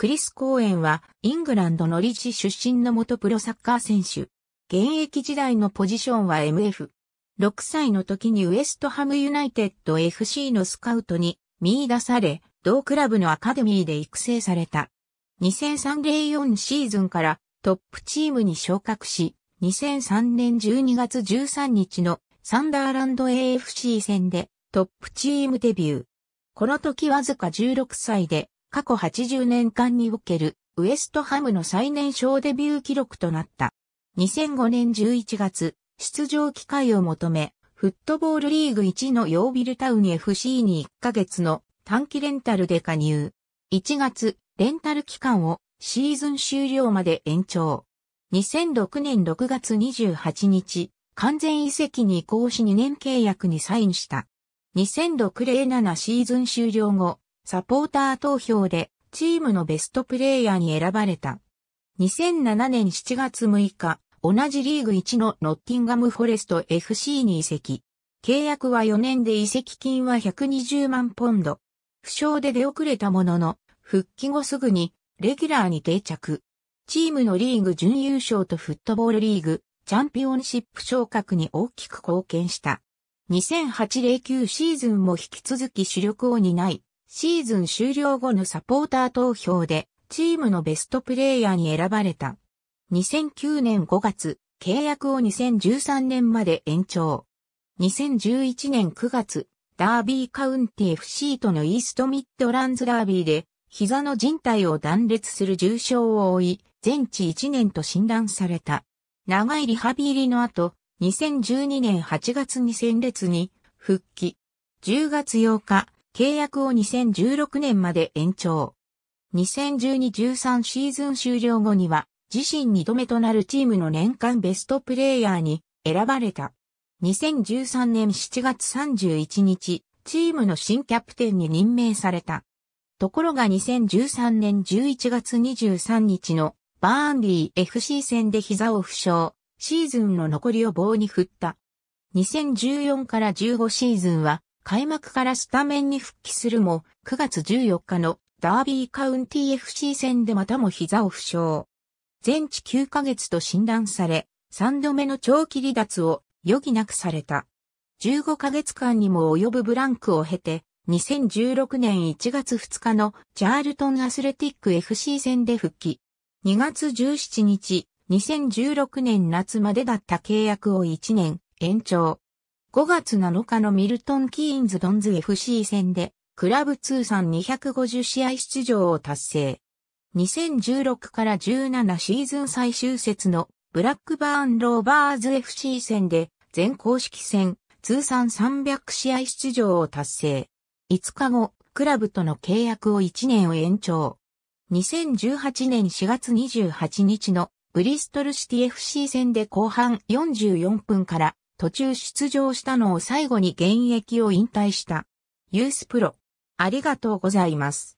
クリス・コーエンは、イングランドのリチ出身の元プロサッカー選手。現役時代のポジションは MF。6歳の時にウエストハムユナイテッド FC のスカウトに見出され、同クラブのアカデミーで育成された。2003-04シーズンからトップチームに昇格し、2003年12月13日のサンダーランド AFC 戦でトップチームデビュー。この時わずか16歳で過去80年間におけるウエストハムの最年少デビュー記録となった。2005年11月、出場機会を求め、フットボールリーグ1のヨービルタウン FC に1ヶ月の短期レンタルで加入。1月、レンタル期間をシーズン終了まで延長。2006年6月28日、完全移籍に移行し2年契約にサインした。2006-07シーズン終了後、サポーター投票でチームのベストプレイヤーに選ばれた。2007年7月6日、同じリーグ1のノッティンガムフォレスト FC に移籍。契約は4年で移籍金は120万ポンド。負傷で出遅れたものの、復帰後すぐにレギュラーに定着。チームのリーグ準優勝とフットボールリーグ、チャンピオンシップ昇格に大きく貢献した。2008-09シーズンも引き続き主力を担い、シーズン終了後のサポーター投票でチームのベストプレイヤーに選ばれた。2009年5月、契約を2013年まで延長。2011年9月、ダービーカウンティ FC とのイーストミッドランズダービーで、膝の人帯を断裂する重傷を負い、全治1年と診断された。長いリハビリの後、2012年8月に戦列に復帰。10月8日、契約を2016年まで延長。2012-13シーズン終了後には、自身2度目となるチームの年間ベストプレイヤーに選ばれた。2013年7月31日、チームの新キャプテンに任命された。ところが2013年11月23日のバーンディ FC 戦で膝を負傷、シーズンの残りを棒に振った。2014から15シーズンは開幕からスタメンに復帰するも、9月14日のダービーカウンティ FC 戦でまたも膝を負傷。全治9ヶ月と診断され、3度目の長期離脱を余儀なくされた。15ヶ月間にも及ぶブランクを経て、2016年1月2日のチャールトンアスレティック FC 戦で復帰。2月17日、2016年夏までだった契約を1年延長。5月7日のミルトン・キーンズ・ドンズ FC 戦で、クラブ通算250試合出場を達成。2016から17シーズン最終節のブラックバーン・ローバーズ FC 戦で、全公式戦、通算300試合出場を達成。5日後、クラブとの契約を1年を延長。2018年4月28日のブリストルシティ FC 戦で後半44分から途中出場したのを最後に現役を引退した。ユースプロ。ありがとうございます。